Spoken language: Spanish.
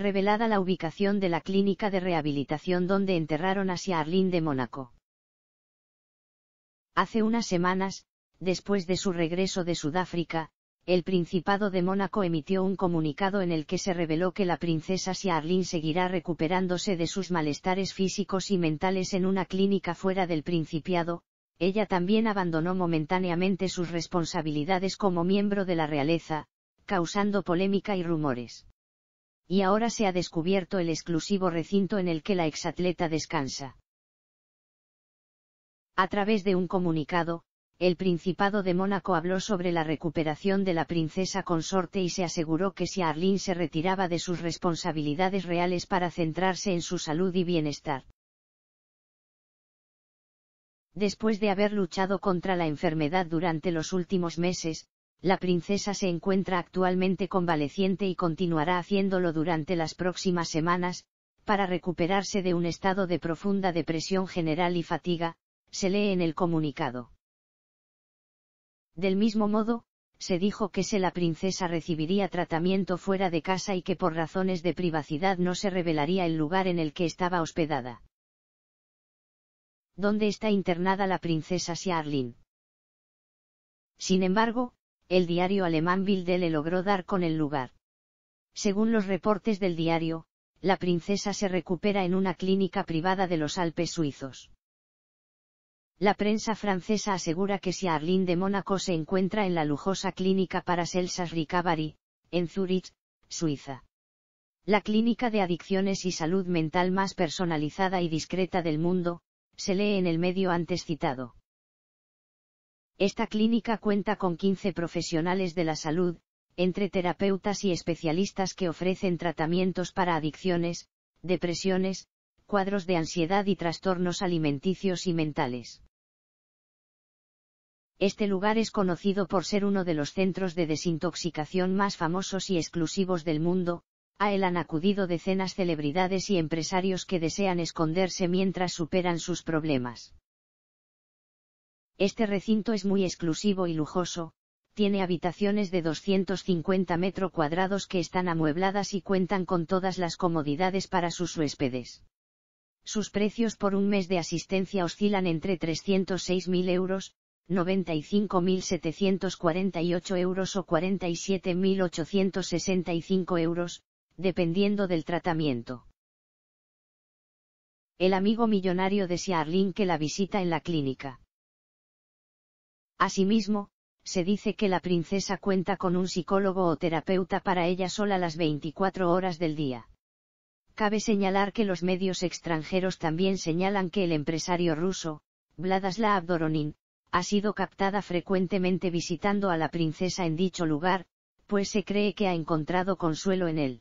revelada la ubicación de la clínica de rehabilitación donde enterraron a Arlín de Mónaco. Hace unas semanas, después de su regreso de Sudáfrica, el Principado de Mónaco emitió un comunicado en el que se reveló que la princesa Siarlín seguirá recuperándose de sus malestares físicos y mentales en una clínica fuera del Principiado, ella también abandonó momentáneamente sus responsabilidades como miembro de la realeza, causando polémica y rumores y ahora se ha descubierto el exclusivo recinto en el que la exatleta descansa. A través de un comunicado, el Principado de Mónaco habló sobre la recuperación de la princesa consorte y se aseguró que si Arlene se retiraba de sus responsabilidades reales para centrarse en su salud y bienestar. Después de haber luchado contra la enfermedad durante los últimos meses, la princesa se encuentra actualmente convaleciente y continuará haciéndolo durante las próximas semanas, para recuperarse de un estado de profunda depresión general y fatiga, se lee en el comunicado. Del mismo modo, se dijo que se la princesa recibiría tratamiento fuera de casa y que por razones de privacidad no se revelaría el lugar en el que estaba hospedada. ¿Dónde está internada la princesa Siarlin? Sin embargo, el diario alemán Bilde le logró dar con el lugar. Según los reportes del diario, la princesa se recupera en una clínica privada de los Alpes suizos. La prensa francesa asegura que si Arlene de Mónaco se encuentra en la lujosa clínica para Selsas Recovery, en Zurich, Suiza. La clínica de adicciones y salud mental más personalizada y discreta del mundo, se lee en el medio antes citado. Esta clínica cuenta con 15 profesionales de la salud, entre terapeutas y especialistas que ofrecen tratamientos para adicciones, depresiones, cuadros de ansiedad y trastornos alimenticios y mentales. Este lugar es conocido por ser uno de los centros de desintoxicación más famosos y exclusivos del mundo, a él han acudido decenas celebridades y empresarios que desean esconderse mientras superan sus problemas. Este recinto es muy exclusivo y lujoso, tiene habitaciones de 250 metros cuadrados que están amuebladas y cuentan con todas las comodidades para sus huéspedes. Sus precios por un mes de asistencia oscilan entre 306.000 euros, 95.748 euros o 47.865 euros, dependiendo del tratamiento. El amigo millonario de Arlín que la visita en la clínica. Asimismo, se dice que la princesa cuenta con un psicólogo o terapeuta para ella sola las 24 horas del día. Cabe señalar que los medios extranjeros también señalan que el empresario ruso, Vladislav Doronin, ha sido captada frecuentemente visitando a la princesa en dicho lugar, pues se cree que ha encontrado consuelo en él.